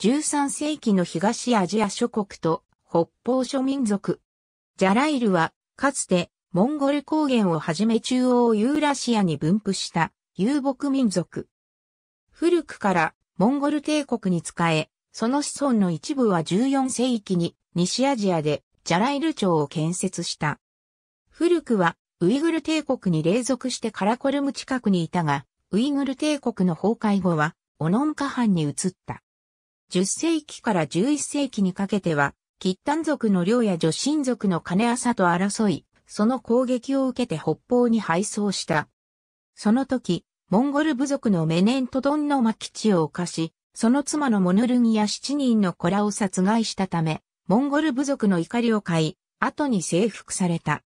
13世紀の東アジア諸国と北方諸民族。ジャライルは、かつて、モンゴル高原をはじめ中央ユーラシアに分布した遊牧民族。古くからモンゴル帝国に仕え、その子孫の一部は14世紀に西アジアでジャライル朝を建設した。古くはウイグル帝国に隷属してカラコルム近くにいたが、ウイグル帝国の崩壊後はオノンカ藩に移った。10世紀から11世紀にかけては、キッタン族の領や女神族の金朝と争い、その攻撃を受けて北方に敗走した。その時、モンゴル部族のメネントドンの巻地を犯し、その妻のモヌルギや7人の子らを殺害したため、モンゴル部族の怒りを買い、後に征服された。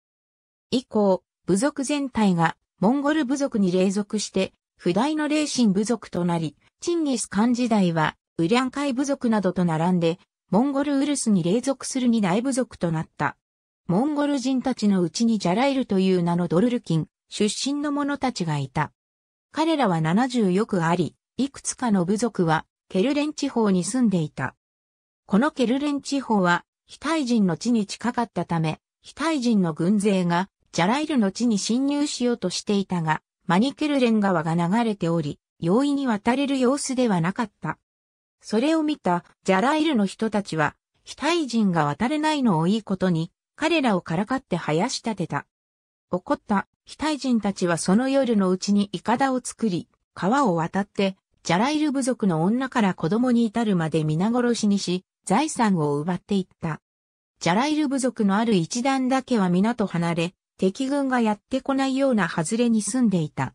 以降、部族全体がモンゴル部族に隷属して、不大の霊神部族となり、チンギスカン時代はウリャン海部族などと並んで、モンゴルウルスに隷属する二大部族となった。モンゴル人たちのうちにジャライルという名のドルルキン、出身の者たちがいた。彼らは70よくあり、いくつかの部族は、ケルレン地方に住んでいた。このケルレン地方は、非対人の地に近かったため、非対人の軍勢が、ジャライルの地に侵入しようとしていたが、マニケルレン川が流れており、容易に渡れる様子ではなかった。それを見たジャライルの人たちは、非対人が渡れないのをいいことに、彼らをからかって生やし立てた。怒った非対人たちはその夜のうちにイカダを作り、川を渡って、ジャライル部族の女から子供に至るまで皆殺しにし、財産を奪っていった。ジャライル部族のある一団だけは皆と離れ、敵軍がやってこないような外れに住んでいた。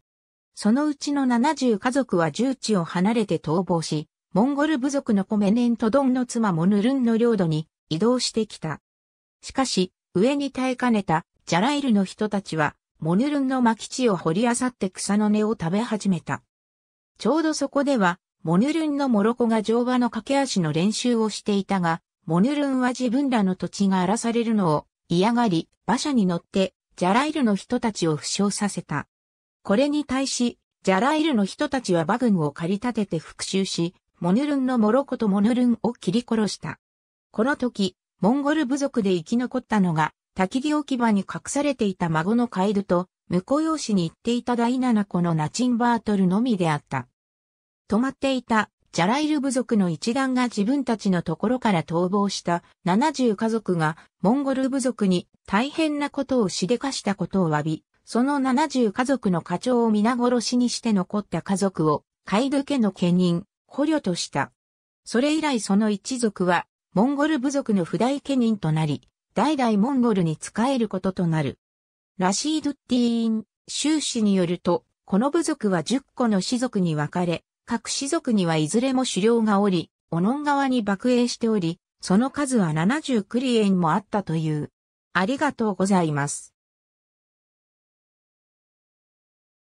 そのうちの70家族は重地を離れて逃亡し、モンゴル部族のコメネントドンの妻モヌルンの領土に移動してきた。しかし、上に耐えかねたジャライルの人たちは、モヌルンの巻地を掘り漁って草の根を食べ始めた。ちょうどそこでは、モヌルンのモロコが乗馬の駆け足の練習をしていたが、モヌルンは自分らの土地が荒らされるのを嫌がり、馬車に乗って、ジャライルの人たちを負傷させた。これに対し、ジャライルの人たちは馬群を駆り立てて復讐し、モヌルンのモロコとモヌルンを切り殺した。この時、モンゴル部族で生き残ったのが、焚き火置き場に隠されていた孫のカエルと、婿養子に行っていた第七子のナチンバートルのみであった。止まっていたジャライル部族の一団が自分たちのところから逃亡した70家族がモンゴル部族に大変なことをしでかしたことを詫び、その70家族の課長を皆殺しにして残った家族をカイル家の家人、捕虜とした。それ以来その一族は、モンゴル部族の不代家人となり、代々モンゴルに仕えることとなる。ラシード・ティーン、修士によると、この部族は10個の氏族に分かれ、各氏族にはいずれも狩猟がおり、オノン側に爆営しており、その数は70クリエンもあったという。ありがとうございます。